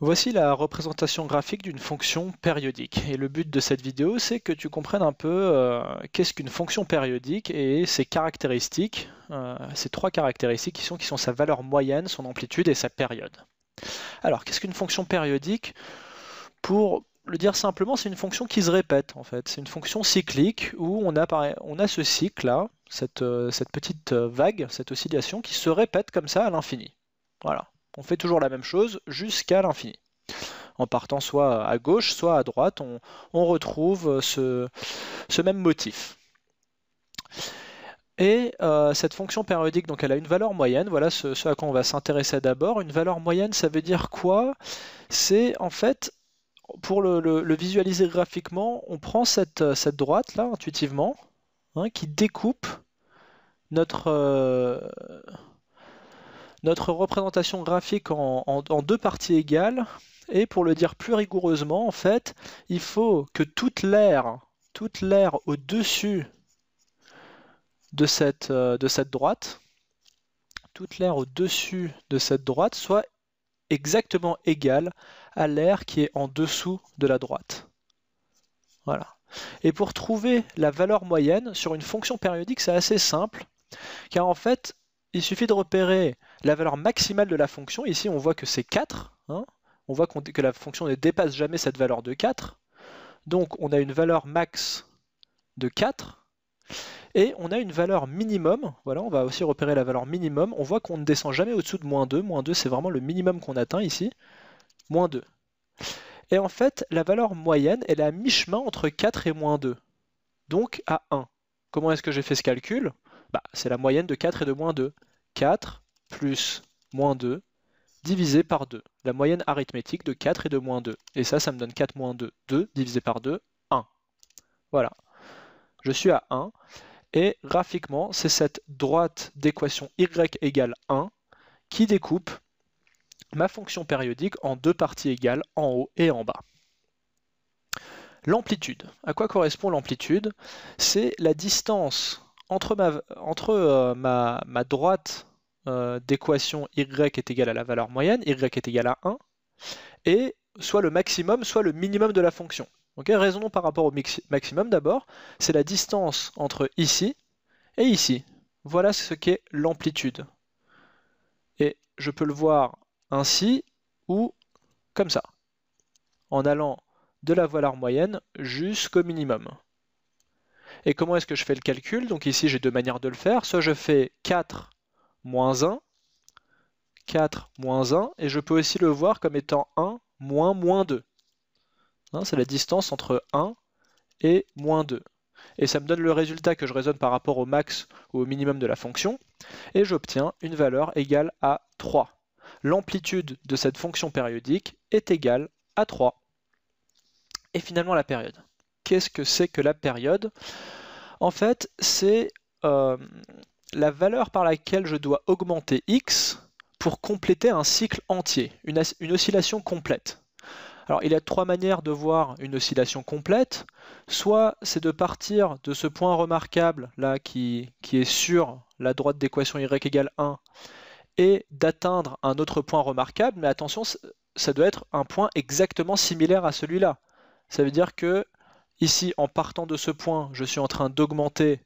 Voici la représentation graphique d'une fonction périodique. Et le but de cette vidéo, c'est que tu comprennes un peu euh, qu'est-ce qu'une fonction périodique et ses caractéristiques, euh, ces trois caractéristiques qui sont, sa valeur moyenne, son amplitude et sa période. Alors, qu'est-ce qu'une fonction périodique Pour le dire simplement, c'est une fonction qui se répète en fait. C'est une fonction cyclique où on a, ce cycle-là, cette euh, petite vague, cette oscillation qui se répète comme ça à l'infini. Voilà on fait toujours la même chose jusqu'à l'infini. En partant soit à gauche, soit à droite, on, retrouve ce, même motif. Et euh, cette fonction périodique, donc elle a une valeur moyenne, voilà ce, à quoi on va s'intéresser d'abord. Une valeur moyenne, ça veut dire quoi C'est en fait, pour le, visualiser graphiquement, on prend cette, droite là, intuitivement, hein, qui découpe notre... Euh, notre représentation graphique en, deux parties égales. Et pour le dire plus rigoureusement, en fait, il faut que toute l'air, toute l'air au-dessus de cette, euh, de cette droite, toute l'air au-dessus de cette droite soit exactement égale à l'air qui est en dessous de la droite. Voilà. Et pour trouver la valeur moyenne sur une fonction périodique, c'est assez simple, car en fait, il suffit de repérer la valeur maximale de la fonction. Ici, on voit que c'est 4. Hein. on voit que la fonction ne dépasse jamais cette valeur de 4. Donc, on a une valeur max de 4. Et on a une valeur minimum. Voilà, on va aussi repérer la valeur minimum. On voit qu'on ne descend jamais au-dessous de moins 2. Moins 2, c'est vraiment le minimum qu'on atteint ici. Moins 2. Et en fait, la valeur moyenne, elle est à mi-chemin entre 4 et moins 2. Donc à 1. Comment est-ce que j'ai fait ce calcul bah, c'est la moyenne de 4 et de moins 2. 4 plus moins 2 divisé par 2. La moyenne arithmétique de 4 et de moins 2. Et ça, ça me donne 4 moins 2. 2 divisé par 2, 1. Voilà. Je suis à 1. Et graphiquement, c'est cette droite d'équation y égale 1 qui découpe ma fonction périodique en deux parties égales en haut et en bas. L'amplitude. À quoi correspond l'amplitude C'est la distance entre ma, euh, droite euh, d'équation y est égale à la valeur moyenne, y est égal à 1, et soit le maximum, soit le minimum de la fonction. Raison par rapport au maximum d'abord, c'est la distance entre ici et ici. Voilà ce qu'est l'amplitude. Et je peux le voir ainsi ou comme ça, en allant de la valeur moyenne jusqu'au minimum. Et comment est-ce que je fais le calcul Donc ici, j'ai deux manières de le faire. Soit je fais 4 moins 1, 4 moins 1, et je peux aussi le voir comme étant 1 moins moins 2. Hein, c'est la distance entre 1 et moins 2. Et ça me donne le résultat que je raisonne par rapport au max ou au minimum de la fonction, et j'obtiens une valeur égale à 3. L'amplitude de cette fonction périodique est égale à 3. Et finalement la période qu'est-ce que c'est que la période En fait, c'est euh, la valeur par laquelle je dois augmenter x pour compléter un cycle entier, une, oscillation complète. Alors il y a trois manières de voir une oscillation complète. Soit c'est de partir de ce point remarquable là qui, qui est sur la droite d'équation y égale 1 et d'atteindre un autre point remarquable, mais attention, ça doit être un point exactement similaire à celui-là. Ça veut dire que Ici, en partant de ce point, je suis en train d'augmenter,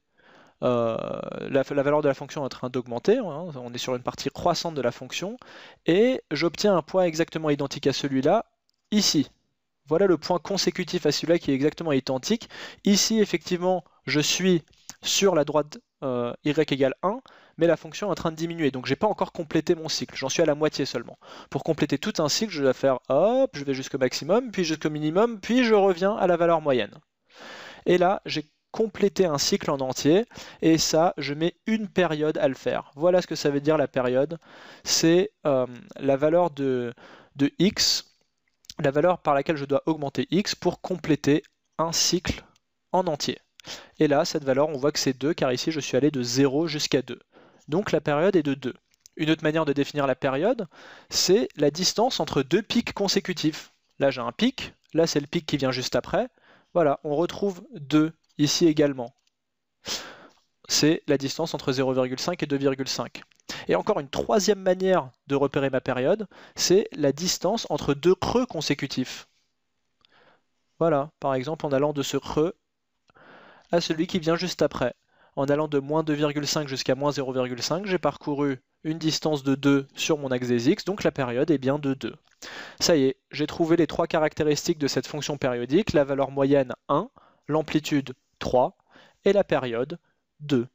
euh, la, valeur de la fonction en train d'augmenter, hein, on est sur une partie croissante de la fonction, et j'obtiens un point exactement identique à celui-là, ici. Voilà le point consécutif à celui-là qui est exactement identique. Ici, effectivement, je suis sur la droite euh, y égale 1, mais la fonction est en train de diminuer. Donc j'ai pas encore complété mon cycle, j'en suis à la moitié seulement. Pour compléter tout un cycle, je dois faire hop, je vais jusqu'au maximum, puis jusqu'au minimum, puis je reviens à la valeur moyenne. Et là, j'ai complété un cycle en entier, et ça, je mets une période à le faire. Voilà ce que ça veut dire la période. C'est euh, la valeur de, de x, la valeur par laquelle je dois augmenter x pour compléter un cycle en entier. Et là, cette valeur, on voit que c'est 2, car ici, je suis allé de 0 jusqu'à 2 donc la période est de 2. Une autre manière de définir la période, c'est la distance entre deux pics consécutifs. Là j'ai un pic, là c'est le pic qui vient juste après. Voilà, on retrouve 2 ici également. C'est la distance entre 0,5 et 2,5. Et encore une troisième manière de repérer ma période, c'est la distance entre deux creux consécutifs. Voilà, par exemple en allant de ce creux à celui qui vient juste après. En allant de moins 2,5 jusqu'à moins 0,5, j'ai parcouru une distance de 2 sur mon axe des x, donc la période est bien de 2. Ça y est, j'ai trouvé les trois caractéristiques de cette fonction périodique, la valeur moyenne 1, l'amplitude 3 et la période 2.